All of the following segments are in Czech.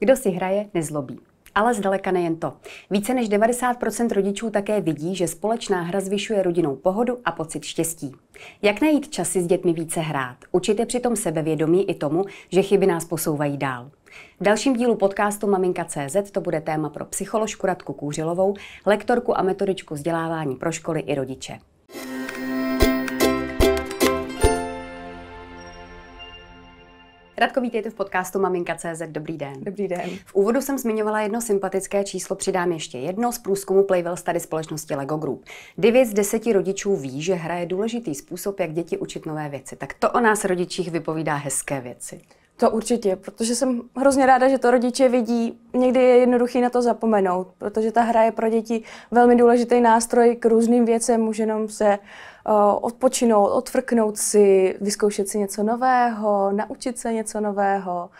Kdo si hraje, nezlobí. Ale zdaleka nejen to. Více než 90% rodičů také vidí, že společná hra zvyšuje rodinou pohodu a pocit štěstí. Jak najít časy s dětmi více hrát? Učit je přitom sebevědomí i tomu, že chyby nás posouvají dál. V dalším dílu podcastu Maminka.cz to bude téma pro psycholožku Radku Kůřilovou, lektorku a metodičku vzdělávání pro školy i rodiče. Radko, vítejte v podcastu Maminka.cz. Dobrý den. Dobrý den. V úvodu jsem zmiňovala jedno sympatické číslo, přidám ještě jedno z průzkumu Playwell Study společnosti Lego Group. 9 z 10 rodičů ví, že hra je důležitý způsob, jak děti učit nové věci. Tak to o nás rodičích vypovídá hezké věci. To určitě, protože jsem hrozně ráda, že to rodiče vidí. Někdy je jednoduchý na to zapomenout, protože ta hra je pro děti velmi důležitý nástroj k různým věcem, už jenom se uh, Eh, odpočinout, odfrknout si, vyzkoušet si něco nového, naučit se něco nového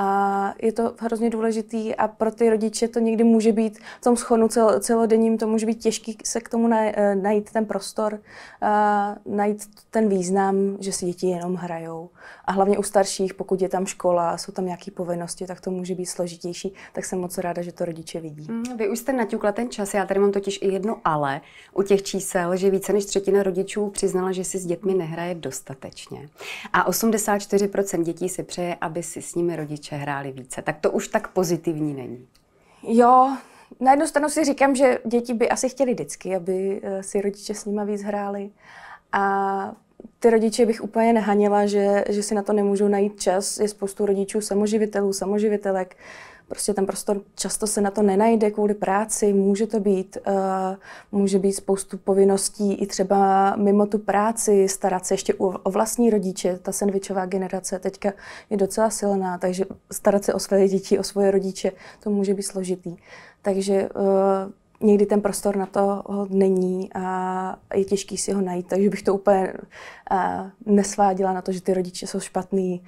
a je to hrozně důležitý a pro ty rodiče to někdy může být v tom schonu cel, celodenním, to může být těžký se k tomu na, eh, najít ten prostor, a najít ten význam, že si děti jenom hrajou. A hlavně u starších, pokud je tam škola, jsou tam nějaké povinnosti, tak to může být složitější, tak jsem moc ráda, že to rodiče vidí. Mm, vy už jste naťukla ten čas, já tady mám totiž i jedno ale u těch čísel, že více než třetina rodičů přiznala, že si s dětmi nehraje dostatečně. A 84% dětí si přeje, aby si s nimi rodiče rodiče hráli více. Tak to už tak pozitivní není. Jo, na jednu stranu si říkám, že děti by asi chtěli vždycky, aby eh, si rodiče s nima víc hráli. A ty rodiče bych úplně nehanila, že, že si na to nemůžou najít čas. Je spoustu rodičů, samoživitelů, samoživitelek, Prostě ten prostor často se na to nenajde kvůli práci, může to být, uh, může být spoustu povinností i třeba mimo tu práci, starat se ještě o vlastní rodiče. Ta sandvičová generace teďka je docela silná, takže starat se o své děti, o svoje rodiče, to může být složitý. Takže uh, někdy ten prostor na to není a je těžký si ho najít, takže bych to úplně nesváděla na to, že ty rodiče jsou špatný.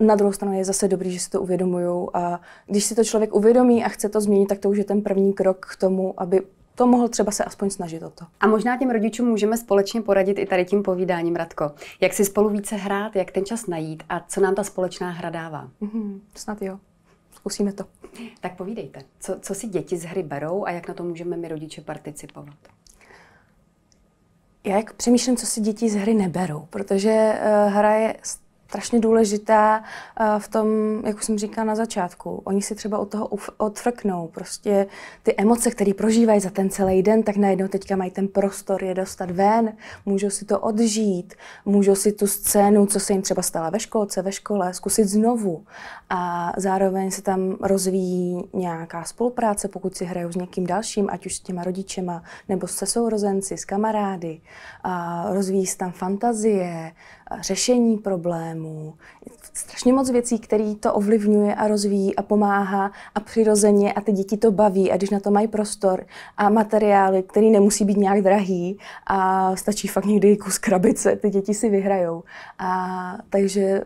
Na druhou stranu je zase dobrý, že si to uvědomují a když si to člověk uvědomí a chce to změnit, tak to už je ten první krok k tomu, aby to mohl třeba se aspoň snažit o to. A možná těm rodičům můžeme společně poradit i tady tím povídáním, Radko. Jak si spolu více hrát, jak ten čas najít a co nám ta společná hra dává? Mm-hmm, snad jo. Zkusíme to. Tak povídejte, co, co si děti z hry berou a jak na to můžeme my rodiče participovat? Já jak přemýšlím, co si děti z hry neberou, protože eh, hra je strašně důležitá eh, v tom, jak už jsem říkala na začátku. Oni si třeba od toho odfrknou. Prostě ty emoce, které prožívají za ten celý den, tak najednou teďka mají ten prostor je dostat ven, můžou si to odžít, můžou si tu scénu, co se jim třeba stala ve školce, ve škole, zkusit znovu. A zároveň se tam rozvíjí nějaká spolupráce, pokud si hrajou s někým dalším, ať už s těma rodičema, nebo se sourozenci, s kamarády. A rozvíjí se tam fantazie, řešení problémů, strašně moc věcí, které to ovlivňuje a rozvíjí a pomáhá a přirozeně a ty děti to baví a když na to mají prostor a materiály, které nemusí být nějak drahý a stačí fakt někdy kus krabice, ty děti si vyhrajou. A takže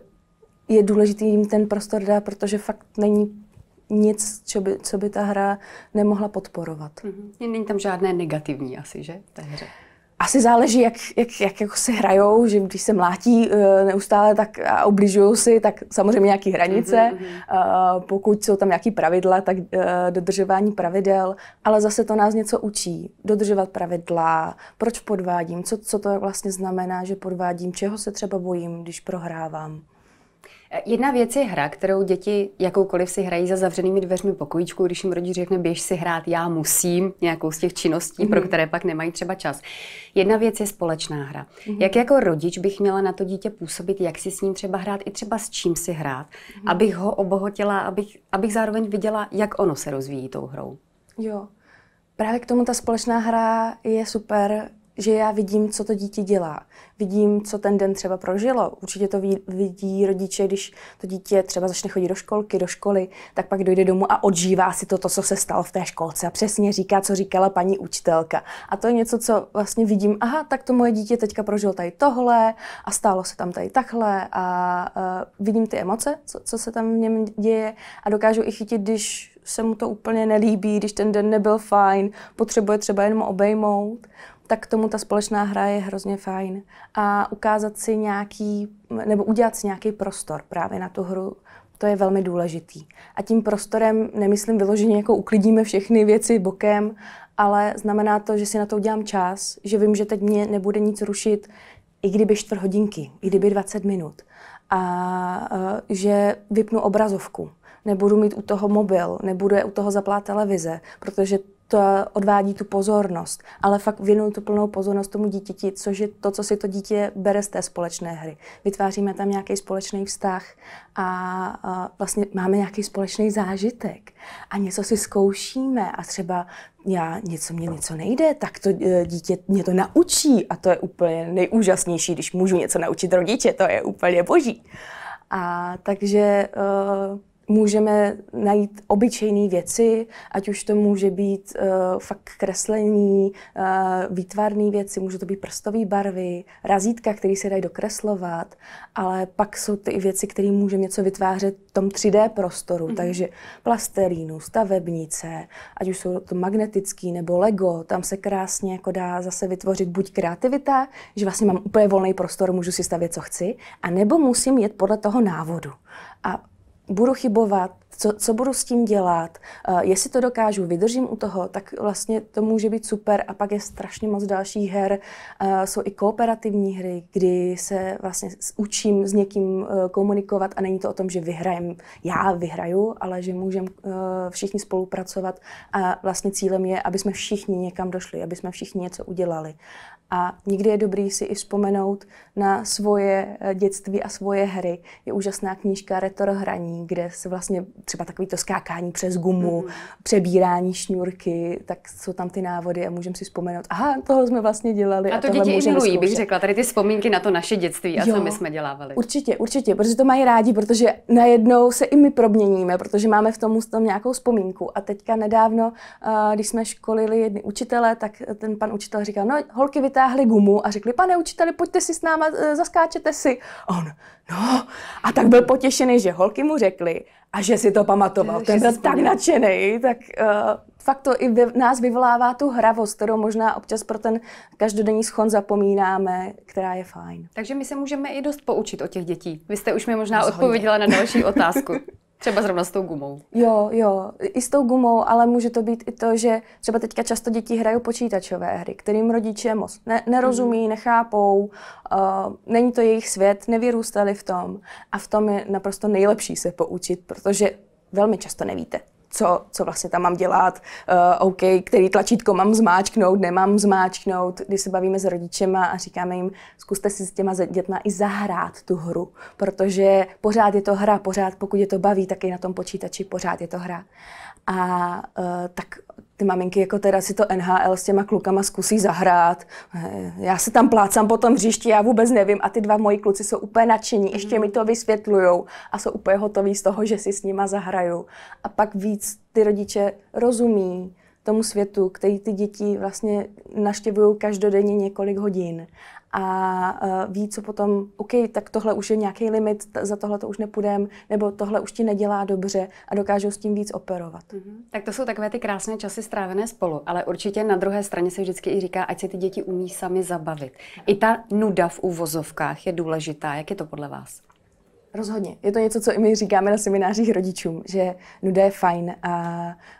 je důležitý jim ten prostor dát, protože fakt není nic, co by, co by ta hra nemohla podporovat. Mm-hmm. Není tam žádné negativní asi, že, ta hře? asi záleží, jak, jak, jak jako se hrajou, že když se mlátí eh, neustále tak a obližují si, tak samozřejmě nějaké hranice. Mm-hmm. Pokud jsou tam nějaké pravidla, tak eh, dodržování pravidel. Ale zase to nás něco učí. Dodržovat pravidla, proč podvádím, co, co to vlastně znamená, že podvádím, čeho se třeba bojím, když prohrávám. Jedna věc je hra, kterou děti jakoukoliv si hrají za zavřenými dveřmi pokojíčku, když jim rodič řekne, běž si hrát, já musím, nějakou z těch činností, mm-hmm. pro mhm. které pak nemají třeba čas. Jedna věc je společná hra. Mm-hmm. Jak jako rodič bych měla na to dítě působit, jak si s ním třeba hrát, i třeba s čím si hrát, mm-hmm. abych ho obohotila, abych, abych zároveň viděla, jak ono se rozvíjí tou hrou. Jo. Právě k tomu ta společná hra je super, že já vidím, co to dítě dělá. Vidím, co ten den třeba prožilo. Určitě to vidí rodiče, když to dítě třeba začne chodit do školky, do školy, tak pak dojde domů a odžívá si to, to co se stalo v té školce a přesně říká, co říkala paní učitelka. A to je něco, co vlastně vidím, aha, tak to moje dítě teďka prožilo tady tohle a stálo se tam tady takhle a uh, vidím ty emoce, co, co se tam v něm děje a dokážu i chytit, když se mu to úplně nelíbí, když ten den nebyl fajn, potřebuje třeba jenom obejmout tak k tomu ta společná hra je hrozně fajn. A ukázat si nějaký, nebo udělat si nějaký prostor právě na tu hru, to je velmi důležitý. A tím prostorem nemyslím vyloženě, jako uklidíme všechny věci bokem, ale znamená to, že si na to udělám čas, že vím, že teď mě nebude nic rušit, i kdyby čtvrt hodinky, i kdyby 20 minut. A e, že vypnu obrazovku, nebudu mít u toho mobil, nebude u toho zaplá televize, protože to odvádí tu pozornost, ale fakt věnují tu plnou pozornost tomu dítěti, což je to, co si to dítě bere z té společné hry. Vytváříme tam nějaký společný vztah a, a vlastně máme nějaký společný zážitek a něco si zkoušíme a třeba já, něco mě něco nejde, tak to e, dítě mě to naučí a to je úplně nejúžasnější, když můžu něco naučit rodiče, to je úplně boží. A takže uh, můžeme najít obyčejné věci, ať už to může být uh, fakt kreslení, uh, výtvarné věci, může to být prstové barvy, razítka, které se dají dokreslovat, ale pak jsou ty věci, které můžeme něco vytvářet v tom 3D prostoru, mm-hmm. takže plastelínu, stavebnice, ať už jsou to magnetický nebo Lego, tam se krásně jako dá zase vytvořit buď kreativita, že vlastně mám úplně volný prostor, můžu si stavět, co chci, a nebo musím jet podle toho návodu. A budu chybovat, co, co budu s tím dělat, uh, jestli to dokážu, vydržím u toho, tak vlastně to může být super. A pak je strašně moc dalších her. Uh, jsou i kooperativní hry, kdy se vlastně učím s někým uh, komunikovat a není to o tom, že vyhrajem, já vyhraju, ale že můžeme všichni spolupracovat a vlastně cílem je, aby jsme všichni někam došli, aby jsme všichni něco udělali. A někdy je dobrý si i vzpomenout na svoje eh, dětství a svoje hry. Je úžasná knížka Retrohraní, kde se vlastně třeba takový to skákání přes gumu, mm-hmm. přebírání šňůrky, tak jsou tam ty návody a můžeme si vzpomenout, aha, tohle jsme vlastně dělali. A to a děti i milují, bych řekla, tady ty vzpomínky na to naše dětství a jo, co my jsme dělávali. Určitě, určitě, protože to mají rádi, protože najednou se i my proměníme, protože máme v tom, v tom nějakou vzpomínku. A teďka nedávno, eh, když jsme školili jedny učitele, tak ten pan učitel říkal, no holky, vytáhněte vytáhli gumu a řekli, pane učiteli, pojďte si s náma, e, zaskáčete si. A on, no. A tak byl potěšený, že holky mu řekli a že si to pamatoval. Ten byl tak nadšený, tak uh, fakt to i v nás vyvolává tu hravost, kterou možná občas pro ten každodenní schon zapomínáme, která je fajn. Takže my se můžeme i dost poučit o těch dětí. Vy jste už mi možná Rozhodně. odpověděla na další otázku. Třeba zrovna s tou gumou. Jo, jo, i s tou gumou, ale může to být i to, že třeba teďka často děti hrajou počítačové hry, kterým rodiče moc ne- nerozumí, hmm. nechápou, uh, není to jejich svět, nevyrůstali v tom. A v tom je naprosto nejlepší se poučit, protože velmi často nevíte co, co vlastně tam mám dělat, uh, OK, který tlačítko mám zmáčknout, nemám zmáčknout. Když se bavíme s rodičema a říkáme jim, zkuste si s těma dětma i zahrát tu hru, protože pořád je to hra, pořád pokud je to baví, tak i na tom počítači pořád je to hra. A uh, tak ty maminky jako teda si to NHL s těma klukama zkusí zahrát. Eh, já se tam plácám po tom hřišti, já vůbec nevím. A ty dva moji kluci jsou úplně nadšení, ještě mhm. mi to vysvětlujou a jsou úplně hotoví z toho, že si s nima zahrajou. A pak víc ty rodiče rozumí tomu světu, který ty děti vlastně naštěvují každodenně několik hodin a e, ví, co potom, OK, tak tohle už je nějaký limit, za tohle to už nepůjdem, nebo tohle už ti nedělá dobře a dokážou s tím víc operovat. Mm-hmm. Tak to jsou takové ty krásné časy strávené spolu, ale určitě na druhé straně se vždycky i říká, ať se ty děti umí sami zabavit. I ta nuda v úvozovkách je důležitá. Jak je to podle vás? Rozhodně. Je to něco, co i my říkáme na seminářích rodičům, že nuda je fajn a,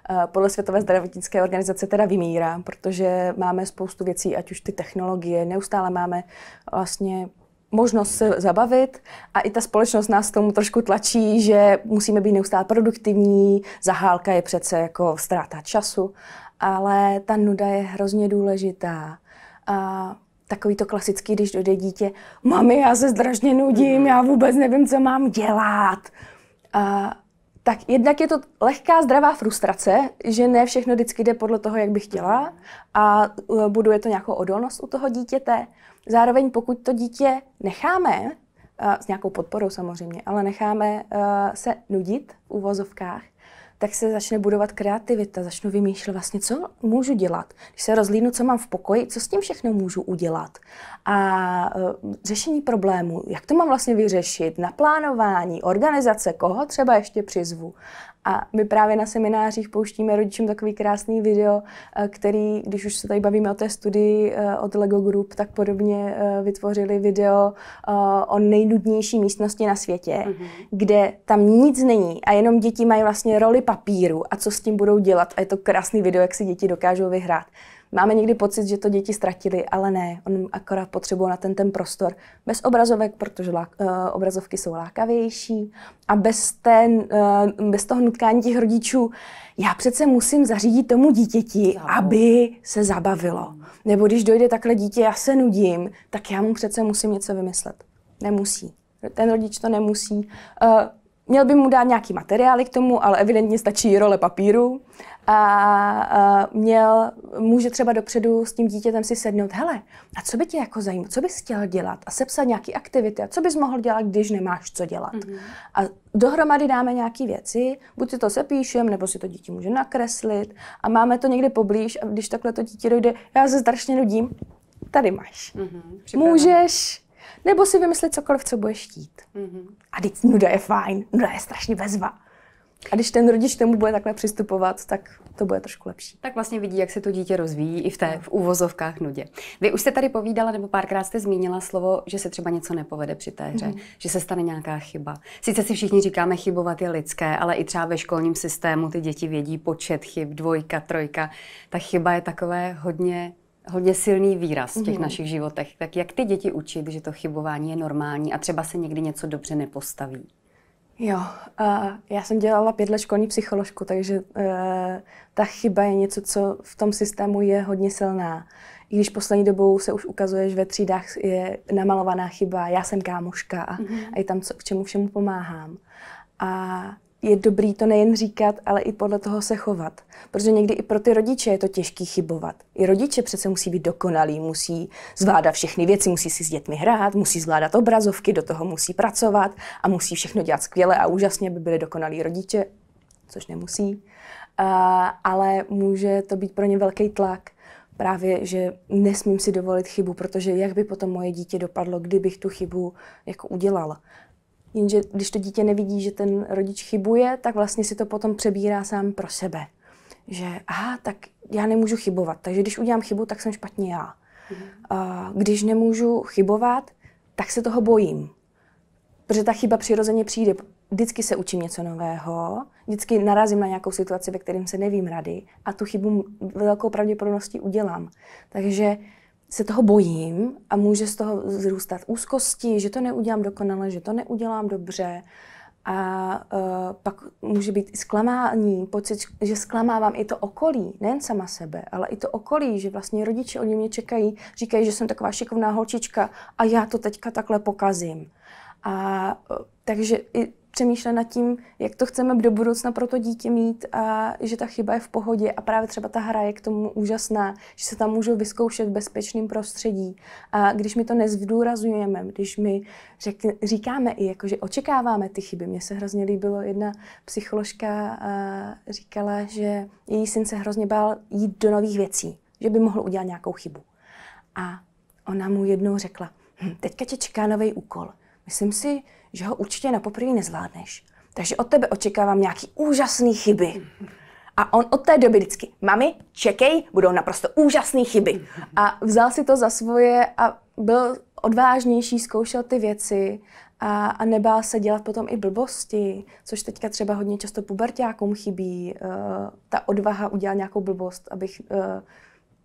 a podle Světové zdravotnické organizace teda vymírá, protože máme spoustu věcí, ať už ty technologie, neustále máme vlastně možnost se zabavit a i ta společnost nás tomu trošku tlačí, že musíme být neustále produktivní, zahálka je přece jako ztráta času, ale ta nuda je hrozně důležitá. A takový to klasický, když dojde dítě, mami, já se zdražně nudím, mhm. já vůbec nevím, co mám dělat. A, tak jednak je to lehká, zdravá frustrace, že ne všechno vždycky jde podle toho, jak bych chtěla a uh, buduje to nějakou odolnost u toho dítěte. Zároveň pokud to dítě necháme, s nějakou podporou samozřejmě, ale necháme uh, se nudit v úvozovkách, tak se začne budovat kreativita, začnu vymýšlet vlastně, co můžu dělat. Když se rozlídnu, co mám v pokoji, co s tím všechno můžu udělat. A e, řešení problému, jak to mám vlastně vyřešit, naplánování, organizace, koho třeba ještě přizvu. A my právě na seminářích pouštíme rodičům takový krásný video, eh, který, když už se tady bavíme o té studii eh, od Lego Group, tak podobně eh, vytvořili video o nejnudnější místnosti na světě, mm-hmm. kde tam nic není a jenom děti mají vlastně roli papíru a co s tím budou dělat. A je to krásný video, jak si děti dokážou vyhrát. Máme někdy pocit, že to děti ztratili, ale ne. On akorát potřebuje na ten ten prostor bez obrazovek, protože uh, obrazovky jsou lákavější a bez, ten uh, bez toho nutkání těch rodičů. Já přece musím zařídit tomu dítěti, no. aby se zabavilo. Nebo když dojde takhle dítě, já se nudím, tak já mu přece musím něco vymyslet. Nemusí. Ten rodič to nemusí. Uh, Měl by mu dát nějaký materiály k tomu, ale evidentně stačí role papíru. A, a měl, může třeba dopředu s tím dítětem si sednout, hele, a co by tě jako zajímalo, co bys chtěl dělat a sepsat nějaké aktivity a co bys mohl dělat, když nemáš co dělat. Mm-hmm. A dohromady dáme nějaké věci, buď si to sepíšem, nebo si to dítě může nakreslit a máme to někde poblíž a když takhle to dítě dojde, já se strašně nudím, tady máš. Mm-hmm, Můžeš nebo si vymyslet cokoliv, co budeš štít. Mm-hmm. A teď nuda je fajn, nuda je strašně bezva. A když ten rodič tomu bude takhle přistupovat, tak to bude trošku lepší. Tak vlastně vidí, jak se to dítě rozvíjí i v té v uvozovkách nudě. Vy už jste tady povídala, nebo párkrát jste zmínila slovo, že se třeba něco nepovede při té hře, mm-hmm. že se stane nějaká chyba. Sice si všichni říkáme, chybovat je lidské, ale i třeba ve školním systému ty děti vědí počet chyb, dvojka, trojka. Ta chyba je takové hodně hodně silný výraz v těch mm-hmm. našich životech. Tak jak ty děti učit, že to chybování je normální a třeba se někdy něco dobře nepostaví? Jo, uh, já jsem dělala pět let školní psycholožku, takže uh, ta chyba je něco, co v tom systému je hodně silná. I když poslední dobou se už ukazuje, že ve třídách je namalovaná chyba, já jsem kámoška a, mm-hmm. a i tam, co, k čemu všemu pomáhám. A je dobrý to nejen říkat, ale i podle toho se chovat. Protože někdy i pro ty rodiče je to těžký chybovat. I rodiče přece musí být dokonalí, musí zvládat všechny věci, musí si s dětmi hrát, musí zvládat obrazovky, do toho musí pracovat a musí všechno dělat skvěle a úžasně, aby byli dokonalí rodiče, což nemusí. A, ale může to být pro ně velký tlak právě, že nesmím si dovolit chybu, protože jak by potom moje dítě dopadlo, kdybych tu chybu jako udělala. Jenže když to dítě nevidí, že ten rodič chybuje, tak vlastně si to potom přebírá sám pro sebe. Že aha, tak já nemůžu chybovat, takže když udělám chybu, tak jsem špatně já. Mhm. A když nemůžu chybovat, tak se toho bojím. Protože ta chyba přirozeně přijde. Vždycky se učím něco nového, vždycky narazím na nějakou situaci, ve kterém se nevím rady a tu chybu velkou pravděpodobností udělám. Takže se toho bojím a může z toho zrůstat úzkosti, že to neudělám dokonale, že to neudělám dobře. A uh, pak může být i zklamání, pocit, že zklamávám i to okolí, nejen sama sebe, ale i to okolí, že vlastně rodiče od mě čekají, říkají, že jsem taková šikovná holčička a já to teďka takhle pokazím. A uh, takže i přemýšlet nad tím, jak to chceme do budoucna pro to dítě mít a že ta chyba je v pohodě a právě třeba ta hra je k tomu úžasná, že se tam můžou vyzkoušet v bezpečném prostředí. A když my to nezdůrazujeme, když my řek, říkáme i, jako, že očekáváme ty chyby. Mně se hrozně líbilo, jedna psycholožka říkala, že její syn se hrozně bál jít do nových věcí, že by mohl udělat nějakou chybu. A ona mu jednou řekla, hm, teďka tě čeká nový úkol. Myslím si, že ho určitě na poprvé nezvládneš. Takže od tebe očekávám nějaký úžasný chyby. A on od té doby vždycky, mami, čekej, budou naprosto úžasné chyby. A vzal si to za svoje a byl odvážnější, zkoušel ty věci a, a nebál se dělat potom i blbosti, což teďka třeba hodně často pubertákům chybí, uh, ta odvaha udělat nějakou blbost, abych uh,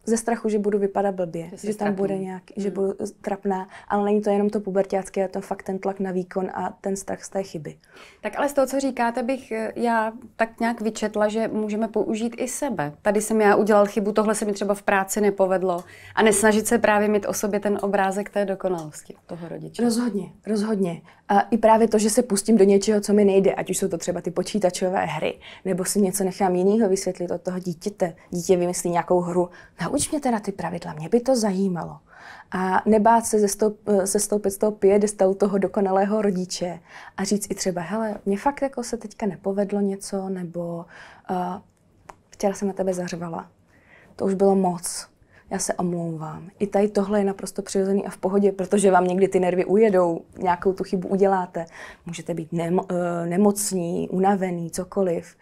ze strachu, že budu vypadat blbě, že, že tam bude nějak, hmm. že budu trapná, ale není to jenom to pubertácké, je to fakt ten tlak na výkon a ten strach z té chyby. Tak ale z toho, co říkáte, bych eh, já tak nějak vyčetla, že můžeme použít i sebe. Tady jsem já udělal chybu, tohle se mi třeba v práci nepovedlo a nesnažit se právě mít o sobě ten obrázek té dokonalosti toho rodiče. Rozhodně, rozhodně. A I právě to, že se pustím do něčeho, co mi nejde, ať už jsou to třeba ty počítačové hry, nebo si něco nechám jiného vysvětlit od toho dítěte. Dítě vymyslí nějakou hru. Nauč mě teda ty pravidla, mě by to zajímalo. A nebát se eh, sestoupit z toho piedestalu toho dokonalého rodiče a říct i třeba, hele, mě fakt jako se teďka nepovedlo něco, nebo uh, chtěla jsem na tebe zařvala. To už bylo moc já se omlouvám. I tady tohle je naprosto přirozený a v pohodě, protože vám někdy ty nervy ujedou, nějakou tu chybu uděláte. Můžete být nemo, eh, nemocní, unavený, cokoliv.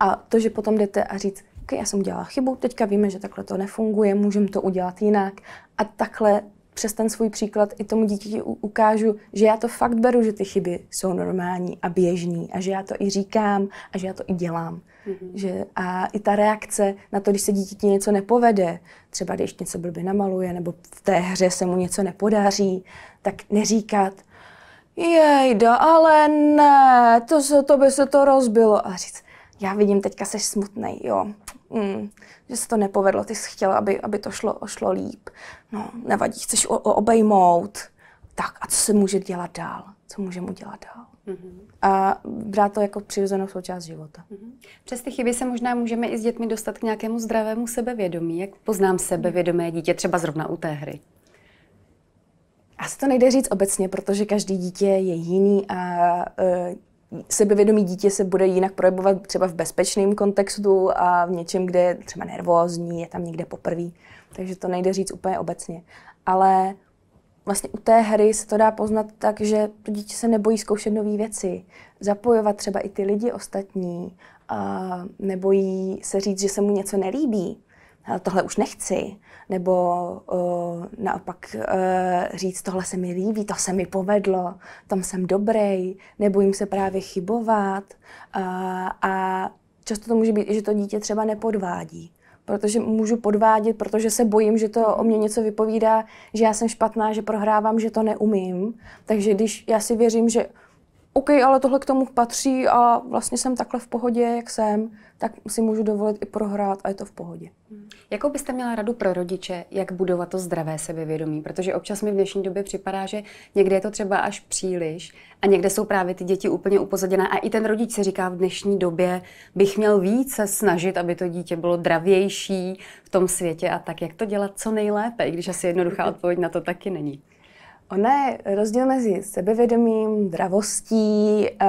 A to, že potom jdete a říct, OK, já jsem udělala chybu, teďka víme, že takhle to nefunguje, můžeme to udělat jinak. A takhle přes ten svůj příklad i tomu dítěti ukážu, že já to fakt beru, že ty chyby jsou normální a běžný a že já to i říkám a že já to i dělám. Mm-hmm. Že, a i ta reakce na to, když se dítěti něco nepovede, třeba když něco blbě namaluje nebo v té hře se mu něco nepodaří, tak neříkat, jejda, ale ne, to, se, to by se to rozbilo. A říct, já vidím, teďka jsi smutný, jo, Mm, že se to nepovedlo, ty jsi chtěla, aby, aby to šlo, šlo líp. No, nevadí, chceš o, o, obejmout. Tak a co se může dělat dál? Co můžeme udělat dál? Mm-hmm. A brát to jako přirozenou součást života. Mm-hmm. Přes ty chyby se možná můžeme i s dětmi dostat k nějakému zdravému sebevědomí. Jak poznám sebevědomé dítě, třeba zrovna u té hry? Asi to nejde říct obecně, protože každý dítě je jiný a uh, sebevědomí dítě se bude jinak projevovat třeba v bezpečném kontextu a v něčem, kde je třeba nervózní, je tam někde poprvé. Takže to nejde říct úplně obecně. Ale vlastně u té hry se to dá poznat tak, že to dítě se nebojí zkoušet nové věci, zapojovat třeba i ty lidi ostatní, a nebojí se říct, že se mu něco nelíbí. ale tohle už nechci nebo uh, naopak uh, říct, tohle se mi líbí, to se mi povedlo, tam jsem dobrý, nebojím se právě chybovat. Uh, a často to může být, že to dítě třeba nepodvádí. Protože můžu podvádět, protože se bojím, že to o mě něco vypovídá, že já jsem špatná, že prohrávám, že to neumím. Takže když já si věřím, že OK, ale tohle k tomu patří a vlastně jsem takhle v pohodě, jak jsem, tak si můžu dovolit i prohrát a je to v pohodě. Jakou byste měla radu pro rodiče, jak budovat to zdravé sebevědomí? Protože občas mi v dnešní době připadá, že někde je to třeba až příliš a někde jsou právě ty děti úplně upozaděné a i ten rodič se říká v dnešní době, bych měl více snažit, aby to dítě bylo dravější v tom světě a tak, jak to dělat co nejlépe, i když asi jednoduchá odpověď na to taky není. Ona je rozdíl mezi sebevědomím, dravostí eh,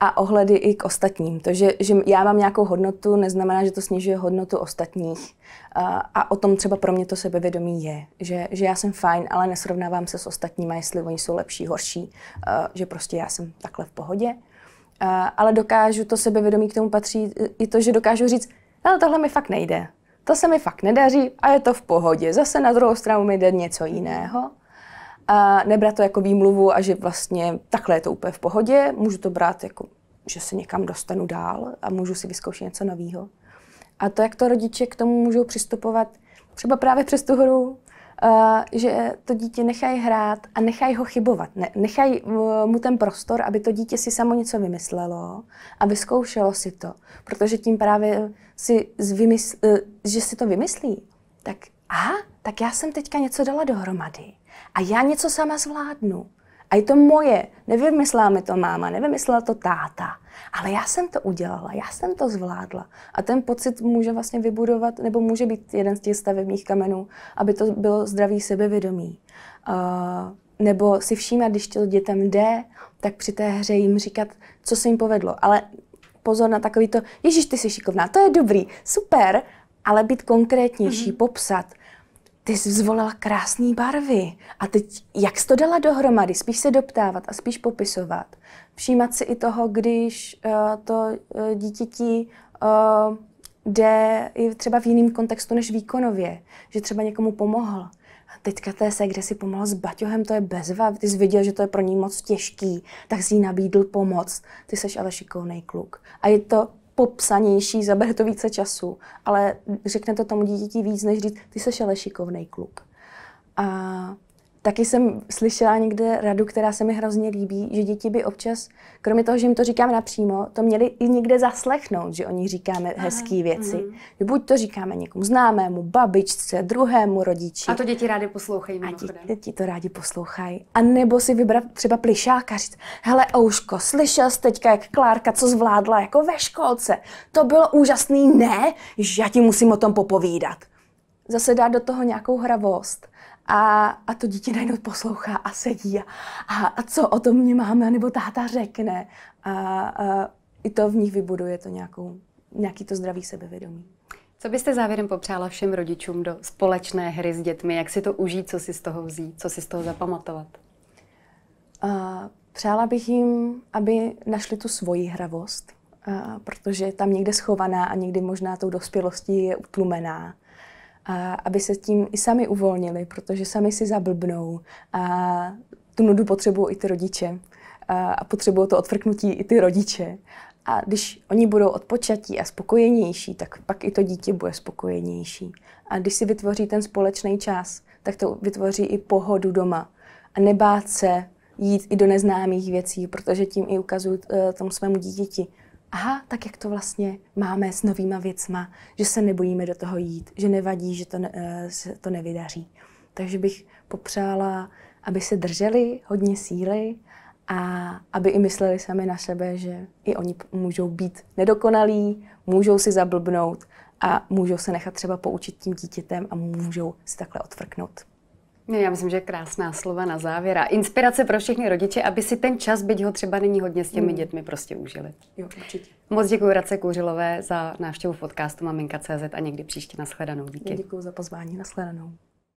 a ohledy i k ostatním. To, že, že já mám nějakou hodnotu, neznamená, že to snižuje hodnotu ostatních. Eh, a o tom třeba pro mě to sebevědomí je. Že, že já jsem fajn, ale nesrovnávám se s ostatníma, jestli oni jsou lepší, horší. Eh, že prostě já jsem takhle v pohodě. Ale dokážu to sebevědomí, k tomu patří i to, že dokážu říct, ale tohle mi fakt nejde. To se mi fakt nedaří a je to v pohodě. Zase na druhou stranu mi jde něco jiného a nebrat to jako výmluvu a že vlastně takhle je to úplně v pohodě, můžu to brát jako, že se někam dostanu dál a můžu si vyzkoušet něco nového. A to, jak to rodiče k tomu můžou přistupovat, třeba právě přes tu hru, a, že to dítě nechají hrát a nechají ho chybovat. Ne, nechají uh, mu ten prostor, aby to dítě si samo něco vymyslelo a vyzkoušelo si to. Protože tím právě, si zvymysl, uh, že si to vymyslí, tak aha, tak já jsem teďka něco dala dohromady. A já něco sama zvládnu. A je to moje. Nevymyslela mi to máma, nevymyslela to táta. Ale já jsem to udělala, já jsem to zvládla. A ten pocit může vlastně vybudovat, nebo může být jeden z těch stavebních kamenů, aby to bylo zdravý sebevědomí. Uh, nebo si všímat, když to dětem jde, tak při té hře jim říkat, co se jim povedlo. Ale pozor na takový to, Ježíš, ty jsi šikovná, to je dobrý, super, ale být konkrétnější, mm-hmm. popsat, ty jsi zvolila krásné barvy. A teď, jak jsi to dala dohromady? Spíš se doptávat a spíš popisovat. Přijímat si i toho, když uh, to uh, dítěti uh, jde i třeba v jiném kontextu než výkonově, že třeba někomu pomohl. A teďka té se, kde si pomohl s baťohem, to je bezva. Ty jsi viděl, že to je pro ní moc těžký, tak si jí nabídl pomoc. Ty seš ale šikovný kluk. A je to popsanější, zabere to více času, ale řekne to tomu dítěti víc, než říct, ty jsi ale kluk. A Taky jsem slyšela někde radu, která se mi hrozně líbí, že děti by občas, kromě toho, že jim to říkáme napřímo, to měli i někde zaslechnout, že oni říkáme hezké věci. Mm. Že buď to říkáme někomu známému, babičce, druhému rodiči. A to děti rádi poslouchají. A děti to rádi poslouchají. A nebo si vybrat třeba plišáka, říct, hele Ouško, slyšel jsi teďka, jak Klárka co zvládla jako ve školce. To bylo úžasný, ne? Že Já ti musím o tom popovídat. Zase dát do toho nějakou hravost a, a to dítě najednou poslouchá a sedí a, a, a co o tom mě máme, nebo táta řekne. A, a i to v nich vybuduje to nějakou, nějaký to zdravý sebevědomí. Co byste závěrem popřála všem rodičům do společné hry s dětmi? Jak si to užít, co si z toho vzít, co si z toho zapamatovat? A, přála bych jim, aby našli tu svoji hravost, a, protože tam někde schovaná a někdy možná tou dospělostí je utlumená a aby se tím i sami uvolnili, protože sami si zablbnou a tu nudu potřebují i ty rodiče a, potřebují to odfrknutí i ty rodiče. A když oni budou odpočatí a spokojenější, tak pak i to dítě bude spokojenější. A když si vytvoří ten společný čas, tak to vytvoří i pohodu doma. A nebát se jít i do neznámých věcí, protože tím i ukazují eh, tomu svému dítěti, aha, tak jak to vlastně máme s novýma věcma, že se nebojíme do toho jít, že nevadí, že to, ne, eh, to nevydaří. Takže bych popřála, aby se drželi hodně síly a aby i mysleli sami na sebe, že i oni můžou být nedokonalí, můžou si zablbnout a můžou se nechat třeba poučit tím dítětem a můžou si takhle odfrknout. No, já myslím, že krásná slova na závěr a inspirace pro všechny rodiče, aby si ten čas, byť ho třeba není hodně s těmi mm. dětmi, prostě užili. Jo, určitě. Moc děkuji Radce Kouřilové za návštěvu podcastu Maminka.cz a někdy příště nashledanou. Díky. Děkuji za pozvání, nashledanou.